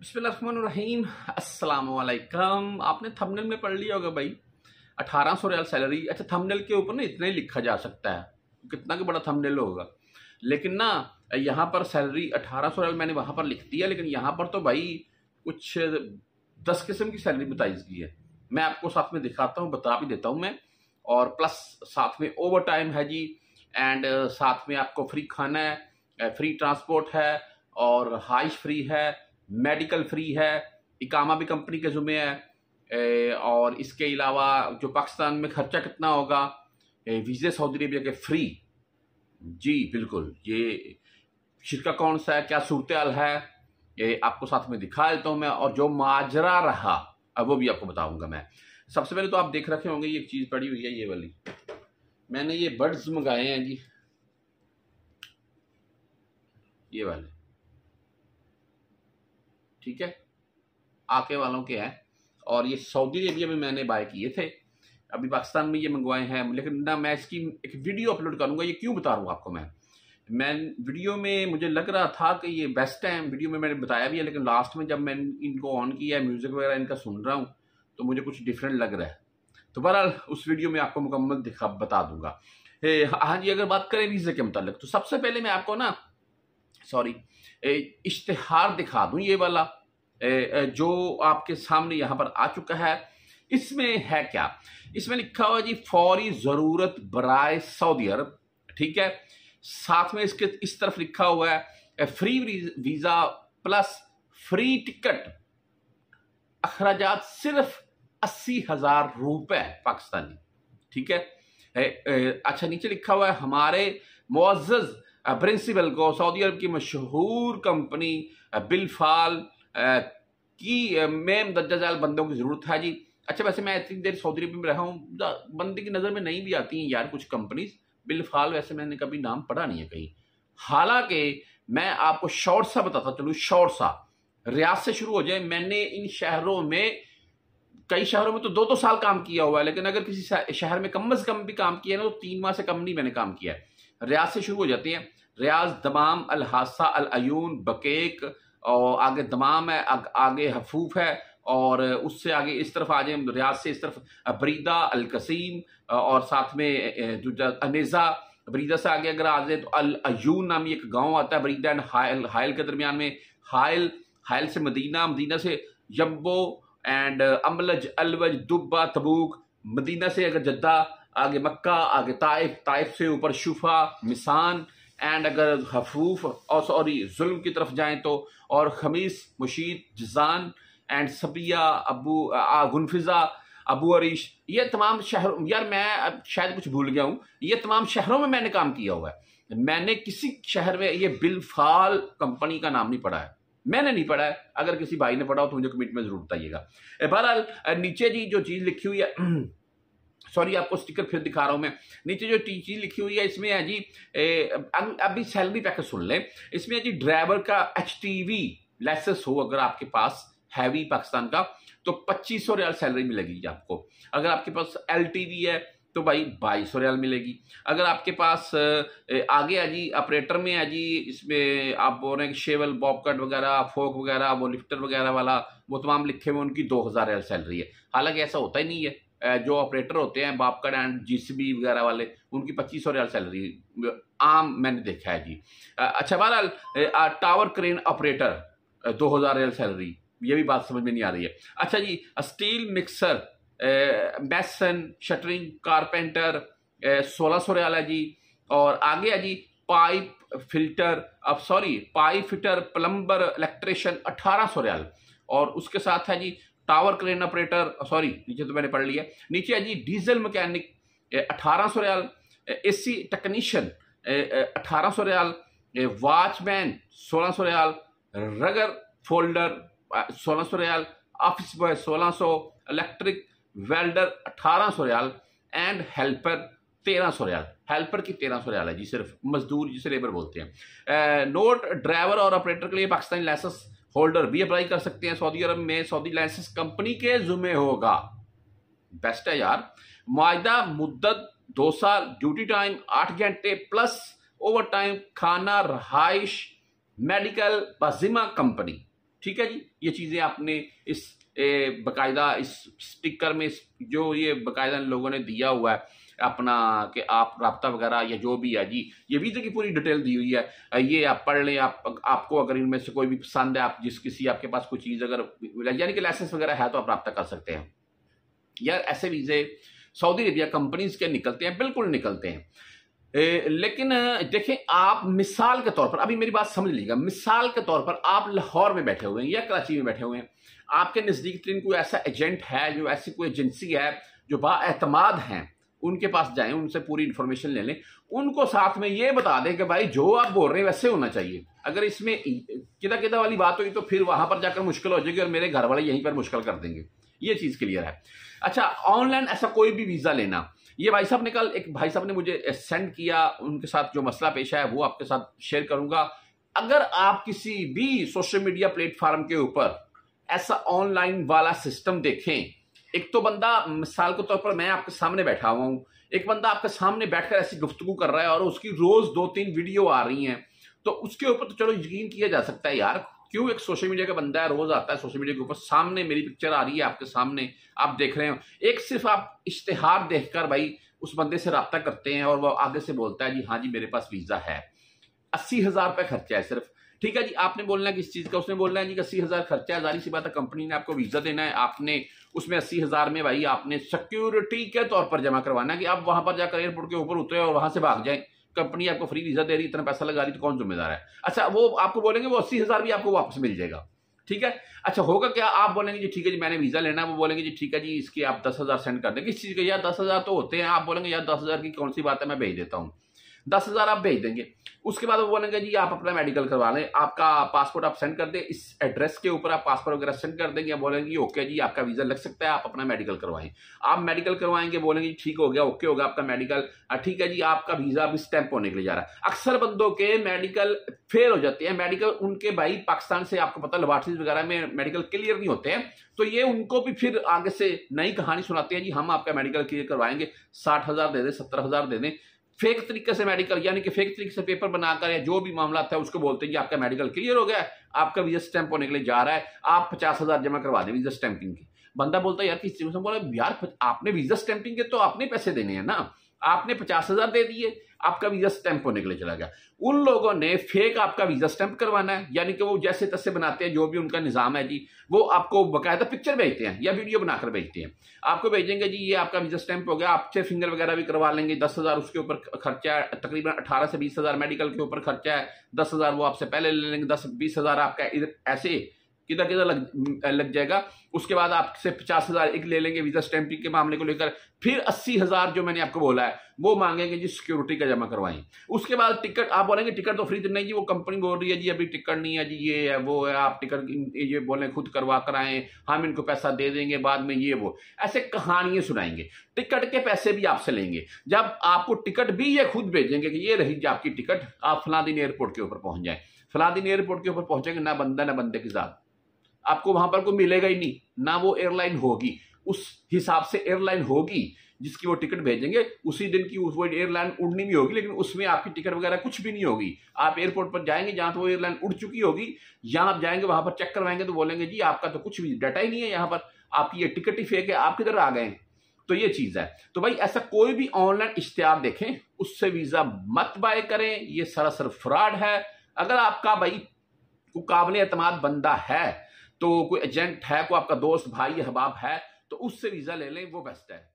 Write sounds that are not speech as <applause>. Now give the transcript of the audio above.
बसमीम असलकम आपने थंबनेल में पढ़ लिया होगा भाई 1800 सौ रियाल सैलरी अच्छा थंबनेल के ऊपर ना इतना ही लिखा जा सकता है कितना का बड़ा थंबनेल होगा लेकिन ना यहाँ पर सैलरी 1800 सौ रियाल मैंने वहाँ पर लिख दिया लेकिन यहाँ पर तो भाई कुछ दस किस्म की सैलरी बताई गई है मैं आपको साथ में दिखाता हूँ बता भी देता हूँ मैं और प्लस साथ में ओवर टाइम है जी एंड साथ में आपको फ्री खाना है फ्री ट्रांसपोर्ट है और हाइश फ्री है मेडिकल फ्री है इकामा भी कंपनी के ज़ुमे है और इसके अलावा जो पाकिस्तान में खर्चा कितना होगा वीज़े सऊदी अरबिया के फ्री जी बिल्कुल ये शिरका कौन सा है क्या सूरत हाल है ये आपको साथ में दिखा देता हूँ मैं और जो माजरा रहा अब वो भी आपको बताऊँगा मैं सबसे पहले तो आप देख रखे होंगे ये चीज़ पड़ी हुई है ये वाली मैंने ये बर्ड्स मंगाए हैं जी ये वाले ठीक है आके वालों के हैं और ये सऊदी अरेबिया में मैंने बाय किए थे अभी पाकिस्तान में ये मंगवाए हैं लेकिन ना मैं इसकी एक वीडियो अपलोड करूँगा ये क्यों बता रहा हूँ आपको मैं मैं वीडियो में मुझे लग रहा था कि ये बेस्ट है वीडियो में मैंने बताया भी है लेकिन लास्ट में जब मैंने इनको ऑन किया म्यूज़िक वगैरह इनका सुन रहा हूँ तो मुझे कुछ डिफरेंट लग रहा है तो बहरहाल उस वीडियो में आपको मुकम्मल दिखा बता दूंगा हाँ जी अगर बात करें वीज़े के मतलब तो सबसे पहले मैं आपको ना सॉरी इश्तहार दिखा दूं ये वाला जो आपके सामने यहाँ पर आ चुका है इसमें है क्या इसमें लिखा हुआ जी फौरी ज़रूरत बराय सऊदी अरब ठीक है साथ में इसके इस तरफ लिखा हुआ है free visa plus free ticket अखराज सिर्फ अस्सी हज़ार रुपये पाकिस्तानी ठीक है ए, ए, अच्छा नीचे लिखा हुआ है हमारे मुआज़ प्रिंसिपल को सऊदी अरब की मशहूर कंपनी बिलफाल की दर्जा जाल बंदों की ज़रूरत है जी अच्छा वैसे मैं इतनी देर सऊदी अरब में रहा हूँ बंदे की नज़र में नहीं भी आती हैं यार कुछ कंपनीज बिलफाल वैसे मैंने कभी नाम पढ़ा नहीं है कहीं हालांकि मैं आपको शॉर्ट सा बताता चलूँ शॉर्ट सा रियाज से शुरू हो जाए मैंने इन शहरों में कई शहरों में तो दो दो साल काम किया हुआ है लेकिन अगर किसी शहर में कम अज कम भी काम किया ना तो तीन माह से कम नहीं मैंने काम किया है रियाज से शुरू हो जाती है रियाज दमाम अलहासा अलयून बकेक और आगे दमाम है आग, आगे हफूफ है और उससे आगे इस तरफ आ जाए रियाज से इस तरफ बरीदा अलकसीम और साथ में अनेज़ा अब्रीदा से आगे अगर आ जाए तो अल अयून नाम एक गांव आता है बरीदा एंड हायल हायल के दरमियान में हायल हायल से मदीना मदीना से यब्बो एंड अमलज अलवज दुब्बा तबूक मदीना से अगर जद्दा आगे मक्का आगे ताइफ ताइफ से ऊपर शुफा मिसान एंड अगर हफूफ और सॉरी जुल्म की तरफ जाएं तो और Khamis Mushait Jazan and Sabya अबू आ गुनफिज़ा अबू अरीश ये तमाम शहरों यार मैं शायद कुछ भूल गया हूँ ये तमाम शहरों में मैंने काम किया हुआ है मैंने किसी शहर में ये बिलफाल कंपनी का नाम नहीं पढ़ा है मैंने नहीं पढ़ा है अगर किसी भाई ने पढ़ा हो तो मुझे कमिटमेंट में ज़रूर बताइएगा बहरहाल नीचे जी जो चीज़ लिखी हुई है <clears throat> सॉरी आपको स्टिकर फिर दिखा रहा हूँ मैं नीचे जो टी चीज लिखी हुई है इसमें है जी अभी सैलरी पैकेज सुन लें इसमें है जी ड्राइवर का एच टी लाइसेंस हो अगर आपके पास हैवी पाकिस्तान का तो पच्चीस सौ रियाल सैलरी मिलेगी आपको अगर आपके पास एल है तो भाई बाईस सौ रियाल मिलेगी अगर आपके पास आगे है जी ऑपरेटर में है जी इसमें आप बोल रहे हैं शेवल बॉबकट वगैरह फोक वगैरह वो लिफ्टर वगैरह वाला वो तमाम लिखे हुए उनकी दो हज़ार रियाल सैलरी है हालांकि ऐसा होता ही नहीं है जो ऑपरेटर होते हैं बापकड़ एंड जी वगैरह वाले उनकी पच्चीस सौ रियाल सैलरी आम मैंने देखा है जी अच्छा बहरहाल टावर क्रेन ऑपरेटर दो हज़ार रियल सैलरी ये भी बात समझ में नहीं आ रही है अच्छा जी स्टील मिक्सर बेसन शटरिंग कारपेंटर सोलह सौ रियाल है जी और आगे है जी पाइप फिल्टर अब sorry pipe fitter plumber electrician अट्ठारह सौ रियाल और उसके साथ है जी टावर क्रेन ऑपरेटर सॉरी नीचे तो मैंने पढ़ लिया नीचे है जी डीजल मैकेनिक अठारह सौ रियाल ए सी टेक्नीशियन अठारह सौ रियाल वॉचमैन सोलह सौ रियाल रगर फोल्डर सोलह सौ रियाल ऑफिस बॉय सोलह सौ इलेक्ट्रिक वेल्डर अठारह सौ रियाल एंड हेल्पर तेरह सौ रियाल हेल्पर की तेरह सौ रियाल है जी सिर्फ मजदूर जिसे लेबर बोलते हैं नोट ड्राइवर और ऑपरेटर के लिए पाकिस्तानी लाइसेंस होल्डर भी अप्लाई कर सकते हैं सऊदी अरब में सऊदी लाइसेंस कंपनी के जुमे होगा बेस्ट है यार मुआदा मुद्दत दो साल ड्यूटी टाइम आठ घंटे प्लस ओवर टाइम खाना रहाइश मेडिकल बजिमा कंपनी ठीक है जी ये चीज़ें आपने इस बाकायदा इस स्टिकर में इस, जो ये बाकायदा लोगों ने दिया हुआ है अपना कि आप रबता वगैरह या जो भी है जी ये वीज़े तो की पूरी डिटेल दी हुई है ये आप पढ़ लें आप आपको अगर इनमें से कोई भी पसंद है आप जिस किसी आपके पास कोई चीज़ अगर यानी कि लाइसेंस वगैरह है तो आप रबता कर सकते हैं यार ऐसे वीज़े सऊदी अरबिया कंपनीज के निकलते हैं बिल्कुल निकलते हैं ए, लेकिन देखें आप मिसाल के तौर पर अभी मेरी बात समझ लीजिएगा मिसाल के तौर पर आप लाहौर में बैठे हुए हैं या कराची में बैठे हुए हैं आपके नज़दीक तरीन कोई ऐसा एजेंट है जो ऐसी कोई एजेंसी है जो बातमाद हैं उनके पास जाएं उनसे पूरी इन्फॉर्मेशन ले लें उनको साथ में ये बता दें कि भाई जो आप बोल रहे हैं वैसे होना चाहिए अगर इसमें किदा किदा वाली बात होगी तो फिर वहां पर जाकर मुश्किल हो जाएगी और मेरे घर वाले यहीं पर मुश्किल कर देंगे ये चीज़ क्लियर है अच्छा ऑनलाइन ऐसा कोई भी वीज़ा लेना ये भाई साहब ने कल एक भाई साहब ने मुझे सेंड किया उनके साथ जो मसला पेश है वो आपके साथ शेयर करूंगा अगर आप किसी भी सोशल मीडिया प्लेटफॉर्म के ऊपर ऐसा ऑनलाइन वाला सिस्टम देखें एक तो बंदा मिसाल के तौर पर मैं आपके सामने बैठा हुआ हूँ एक बंदा आपके सामने बैठकर ऐसी गुफ्तु कर रहा है और उसकी रोज दो तीन वीडियो आ रही हैं तो उसके ऊपर तो चलो यकीन किया जा सकता है यार क्यों एक सोशल मीडिया का बंदा है रोज आता है सोशल मीडिया के ऊपर सामने मेरी पिक्चर आ रही है आपके सामने आप देख रहे हो एक सिर्फ आप इश्तेहार देखकर भाई उस बंदे से रबता करते हैं और वह आगे से बोलता है जी हाँ जी मेरे पास वीजा है अस्सी हजार रुपये खर्चा है सिर्फ ठीक है जी आपने बोलना है किस चीज़ का उसने बोलना है जी अस्सी हज़ार खर्चा है जारी सी बात है कंपनी ने आपको वीज़ा देना है आपने उसमें अस्सी हज़ार में भाई आपने सिक्योरिटी के तौर पर जमा करवाना है कि आप वहाँ पर जाकर एयरपोर्ट के ऊपर उतरे और वहाँ से भाग जाएँ कंपनी आपको फ्री वीज़ा दे रही इतना पैसा लगा रही तो कौन जिम्मेदार है अच्छा वो आपको बोलेंगे वो अस्सी हज़ार भी आपको वापस मिल जाएगा ठीक है अच्छा होगा क्या आप बोलेंगे जी ठीक है जी मैंने वीज़ा लेना है वो बोलेंगे जी ठीक है जी इसकी आप दस हज़ार सेंड कर देंगे इस चीज़ के यार दस हज़ार तो होते हैं आप बोलेंगे यार दस हज़ार की कौन सी बात है मैं भेज देता हूँ दस हज़ार आप भेज देंगे उसके बाद वो बोलेंगे जी आप अपना मेडिकल करवा लें आपका पासपोर्ट आप सेंड कर दें इस एड्रेस के ऊपर आप पासपोर्ट वगैरह सेंड कर देंगे बोलेंगे ओके जी आपका वीज़ा लग सकता है आप अपना मेडिकल करवाएं आप मेडिकल करवाएंगे बोलेंगे ठीक हो गया ओके होगा आपका मेडिकल ठीक है जी आपका वीज़ा अभी स्टैंप होने के लिए जा रहा है अक्सर बंदों के मेडिकल फेल हो जाते हैं मेडिकल उनके भाई पाकिस्तान से आपको पता लवाटरीज वगैरह में मेडिकल क्लियर नहीं होते हैं तो ये उनको भी फिर आगे से नई कहानी सुनाते हैं जी हम आपका मेडिकल क्लियर करवाएंगे साठ हज़ार दे दें सत्तर हज़ार दे दें फेक तरीके से मेडिकल यानी कि फेक तरीके से पेपर बनाकर या जो भी मामला था उसको बोलते हैं कि आपका मेडिकल क्लियर हो गया है आपका वीजा स्टैंप होने के लिए जा रहा है आप पचास हज़ार जमा करवा दें वीजा स्टैंपिंग की बंदा बोलता है यार किस चीज़ से बोला यार आपने वीजा स्टैंपिंग के तो आपने पैसे देने हैं ना आपने पचास हजार दे दिए आपका वीजा स्टैंप होने के लिए चला गया उन लोगों ने फेक आपका वीजा स्टैंप करवाना है यानी कि वो जैसे तैसे बनाते हैं जो भी उनका निज़ाम है जी वो आपको बकायदा पिक्चर भेजते हैं या वीडियो बनाकर भेजते हैं आपको भेजेंगे जी ये आपका वीजा स्टैंप हो गया आपसे फिंगर वगैरह भी करवा लेंगे दस हजार उसके ऊपर खर्चा है तकरीबन अठारह से बीस हजार मेडिकल के ऊपर खर्चा है दस हजार वो आपसे पहले ले लेंगे दस बीस हजार आपका ऐसे किधर किधर लग लग जाएगा उसके बाद आपसे पचास हज़ार एक ले लेंगे वीज़ा स्टैंपिंग के मामले को लेकर फिर अस्सी हज़ार जो मैंने आपको बोला है वो मांगेंगे जी सिक्योरिटी का जमा करवाएं उसके बाद टिकट आप बोलेंगे टिकट तो फ्री तो नहीं जी वो कंपनी बोल रही है जी अभी टिकट नहीं है जी ये है वो है आप टिकट ये बोलें खुद करवा कर आएँ हम इनको पैसा दे देंगे बाद में ये वो ऐसे कहानियाँ सुनाएंगे टिकट के पैसे भी आपसे लेंगे जब आपको टिकट भी ये खुद भेजेंगे कि ये रही जी आपकी टिकट आप फलादीन एयरपोर्ट के ऊपर पहुँच जाएँ फलादीन एयरपोर्ट के ऊपर पहुँचेंगे ना बंदा ना बंदे के साथ आपको वहां पर कोई मिलेगा ही नहीं ना वो एयरलाइन होगी उस हिसाब से एयरलाइन होगी जिसकी वो टिकट भेजेंगे उसी दिन की उस वो एयरलाइन उड़नी भी होगी लेकिन उसमें आपकी टिकट वगैरह कुछ भी नहीं होगी आप एयरपोर्ट पर जाएंगे जहां तो वो एयरलाइन उड़ चुकी होगी जहां आप जाएंगे वहां पर चेक करवाएंगे तो बोलेंगे जी आपका तो कुछ भी डाटा ही नहीं है यहाँ पर आपकी ये टिकट ही फेंक है आप किधर आ गए तो ये चीज़ है तो भाई ऐसा कोई भी ऑनलाइन इश्तेहार देखें उससे वीज़ा मत बाय करें ये सरासर फ्रॉड है अगर आपका भाई काबिल एतमाद बंदा है तो कोई एजेंट है कोई आपका दोस्त भाई अहबाब है तो उससे वीज़ा ले लें वो बेस्ट है